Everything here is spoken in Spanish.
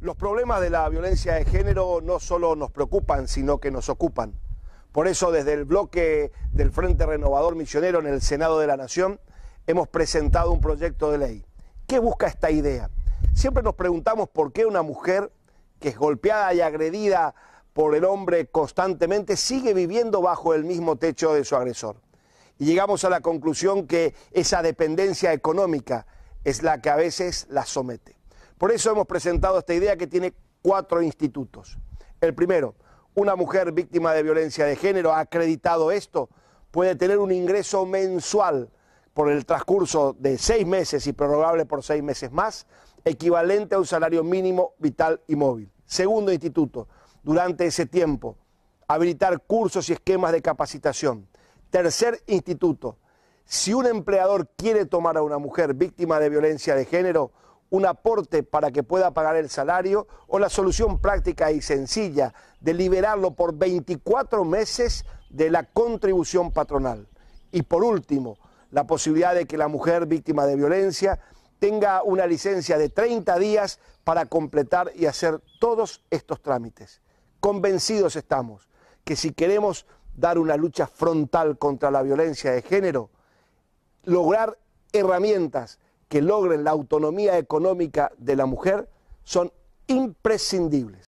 Los problemas de la violencia de género no solo nos preocupan, sino que nos ocupan. Por eso desde el bloque del Frente Renovador Misionero en el Senado de la Nación hemos presentado un proyecto de ley. ¿Qué busca esta idea? Siempre nos preguntamos por qué una mujer que es golpeada y agredida por el hombre constantemente sigue viviendo bajo el mismo techo de su agresor. Y llegamos a la conclusión que esa dependencia económica es la que a veces la somete. Por eso hemos presentado esta idea que tiene cuatro institutos. El primero, una mujer víctima de violencia de género, acreditado esto, puede tener un ingreso mensual por el transcurso de seis meses y prorrogable por seis meses más, equivalente a un salario mínimo vital y móvil. Segundo instituto, durante ese tiempo, habilitar cursos y esquemas de capacitación. Tercer instituto, si un empleador quiere tomar a una mujer víctima de violencia de género, un aporte para que pueda pagar el salario o la solución práctica y sencilla de liberarlo por 24 meses de la contribución patronal. Y por último, la posibilidad de que la mujer víctima de violencia tenga una licencia de 30 días para completar y hacer todos estos trámites. Convencidos estamos que si queremos dar una lucha frontal contra la violencia de género, lograr herramientas que logren la autonomía económica de la mujer son imprescindibles.